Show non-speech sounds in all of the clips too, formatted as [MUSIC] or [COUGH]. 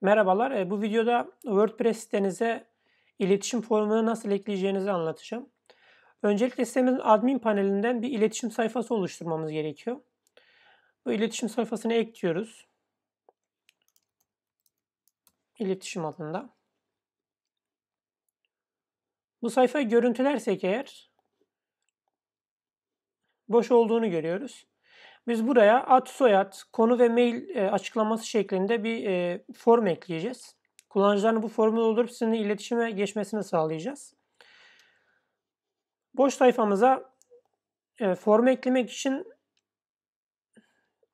Merhabalar, e, bu videoda WordPress sitenize iletişim formunu nasıl ekleyeceğinizi anlatacağım. Öncelikle sitemizin admin panelinden bir iletişim sayfası oluşturmamız gerekiyor. Bu iletişim sayfasını ekliyoruz. İletişim adında. Bu sayfayı görüntülersek eğer boş olduğunu görüyoruz. Biz buraya ad, soyad, konu ve mail e, açıklaması şeklinde bir e, form ekleyeceğiz. Kullanıcıların bu formu doldurup sizinle iletişime geçmesini sağlayacağız. Boş sayfamıza e, form eklemek için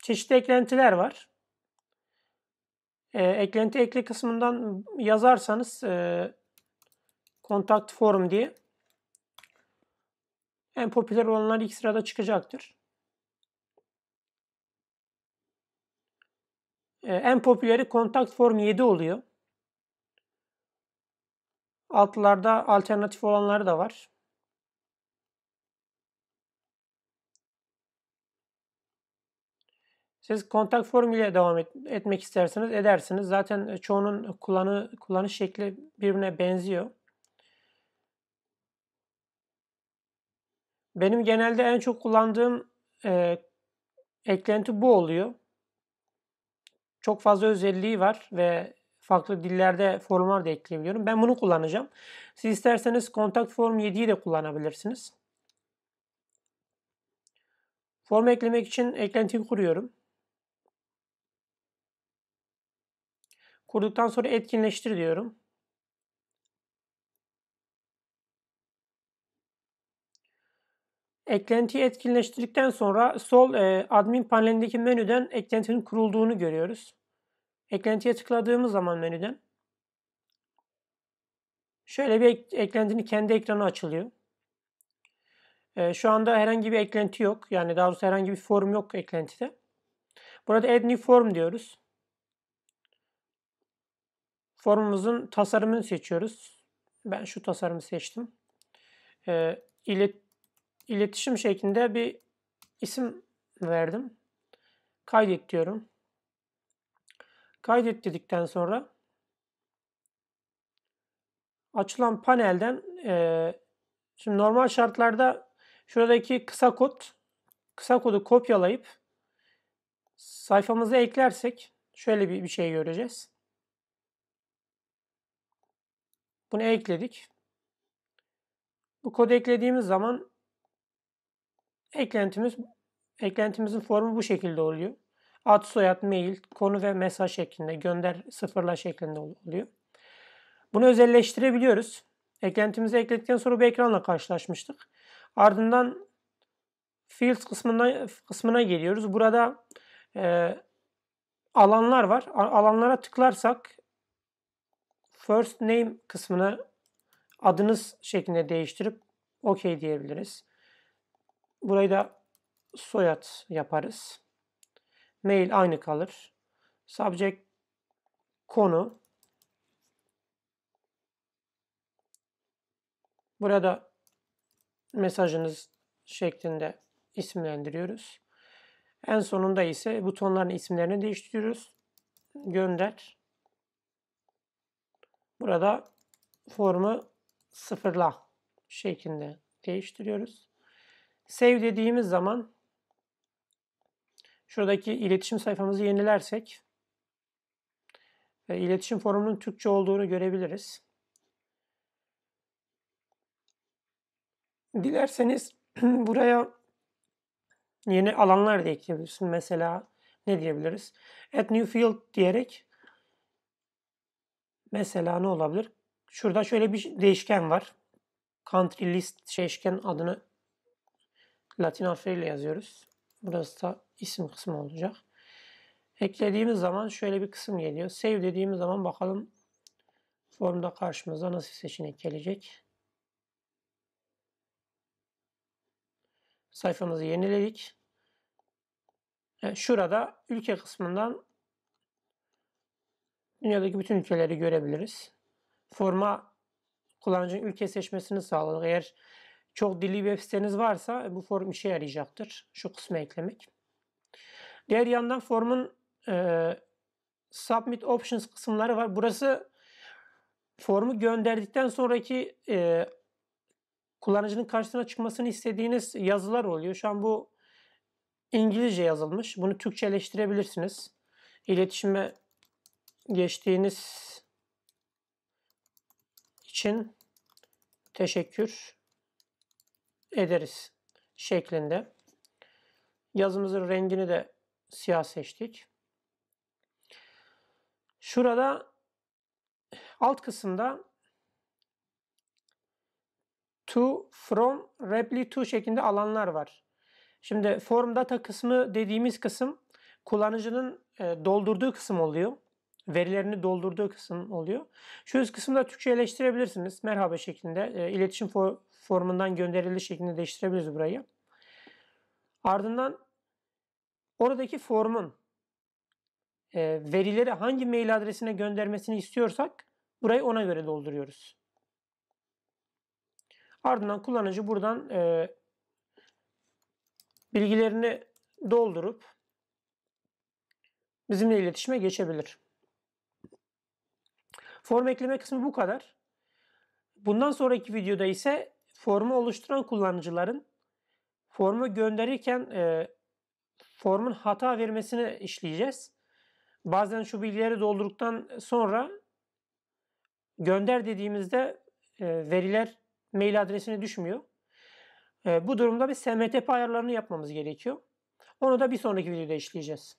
çeşitli eklentiler var. eklenti ekle kısmından yazarsanız e, contact form diye en popüler olanlar ilk sırada çıkacaktır. Ee, en popüleri Contact Form 7 oluyor. Altlarda alternatif olanları da var. Siz kontak form ile devam et, etmek isterseniz edersiniz. Zaten e, çoğunun kullanı, kullanış şekli birbirine benziyor. Benim genelde en çok kullandığım e, eklenti bu oluyor çok fazla özelliği var ve farklı dillerde formlar da ekleyebiliyorum. Ben bunu kullanacağım. Siz isterseniz Contact Form 7'yi de kullanabilirsiniz. Form eklemek için eklentimi kuruyorum. Kurduktan sonra etkinleştir diyorum. Eklentiyi etkinleştirdikten sonra sol e, admin panelindeki menüden eklentinin kurulduğunu görüyoruz. Eklentiye tıkladığımız zaman menüden şöyle bir ek, eklentinin kendi ekranı açılıyor. E, şu anda herhangi bir eklenti yok. Yani daha doğrusu herhangi bir form yok eklentide. Burada add new form diyoruz. Formumuzun tasarımını seçiyoruz. Ben şu tasarımı seçtim. E, ilet iletişim şeklinde bir isim verdim. Kaydet diyorum. Kaydet dedikten sonra açılan panelden e, şimdi normal şartlarda şuradaki kısa kod kısa kodu kopyalayıp sayfamızı eklersek şöyle bir, bir şey göreceğiz. Bunu ekledik. Bu kodu eklediğimiz zaman Eklentimiz eklentimizin formu bu şekilde oluyor. Ad, soyad, mail, konu ve mesaj şeklinde, gönder, sıfırla şeklinde oluyor. Bunu özelleştirebiliyoruz. Eklentimizi ekledikten sonra bu ekranla karşılaşmıştık. Ardından fields kısmına, kısmına geliyoruz. Burada e, alanlar var. Alanlara tıklarsak first name kısmına adınız şeklinde değiştirip OK diyebiliriz. Burayı da soyad yaparız. Mail aynı kalır. Subject konu. Burada mesajınız şeklinde isimlendiriyoruz. En sonunda ise butonların isimlerini değiştiriyoruz. Gönder. Burada formu sıfırla şeklinde değiştiriyoruz. Save dediğimiz zaman şuradaki iletişim sayfamızı yenilersek ve iletişim forumunun Türkçe olduğunu görebiliriz. Dilerseniz [CLEARS THROAT] buraya yeni alanlar da ekleyebilirsin. Mesela ne diyebiliriz? Add new field diyerek mesela ne olabilir? Şurada şöyle bir değişken var. Country list değişken adını Latin harfleriyle yazıyoruz. Burası da isim kısmı olacak. Eklediğimiz zaman şöyle bir kısım geliyor. Save dediğimiz zaman bakalım formda karşımıza nasıl seçenek gelecek. Sayfamızı yeniledik. E, şurada ülke kısmından dünyadaki bütün ülkeleri görebiliriz. Forma kullanıcının ülke seçmesini sağladık. Eğer çok dili web siteniz varsa bu form işe yarayacaktır. Şu kısmı eklemek. Diğer yandan formun e, Submit Options kısımları var. Burası formu gönderdikten sonraki e, kullanıcının karşısına çıkmasını istediğiniz yazılar oluyor. Şu an bu İngilizce yazılmış. Bunu Türkçeleştirebilirsiniz. İletişime geçtiğiniz için teşekkür ederiz şeklinde. Yazımızın rengini de siyah seçtik. Şurada alt kısımda to, from, reply to şeklinde alanlar var. Şimdi form data kısmı dediğimiz kısım kullanıcının e, doldurduğu kısım oluyor. Verilerini doldurduğu kısım oluyor. Şu üst kısımda Türkçe eleştirebilirsiniz. Merhaba şeklinde e, iletişim for, formundan gönderildi şeklinde değiştirebiliriz burayı. Ardından oradaki formun e, verileri hangi mail adresine göndermesini istiyorsak burayı ona göre dolduruyoruz. Ardından kullanıcı buradan e, bilgilerini doldurup bizimle iletişime geçebilir. Form ekleme kısmı bu kadar. Bundan sonraki videoda ise formu oluşturan kullanıcıların formu gönderirken e, formun hata vermesini işleyeceğiz. Bazen şu bilgileri doldurduktan sonra gönder dediğimizde e, veriler mail adresine düşmüyor. E, bu durumda bir SMTP ayarlarını yapmamız gerekiyor. Onu da bir sonraki videoda işleyeceğiz.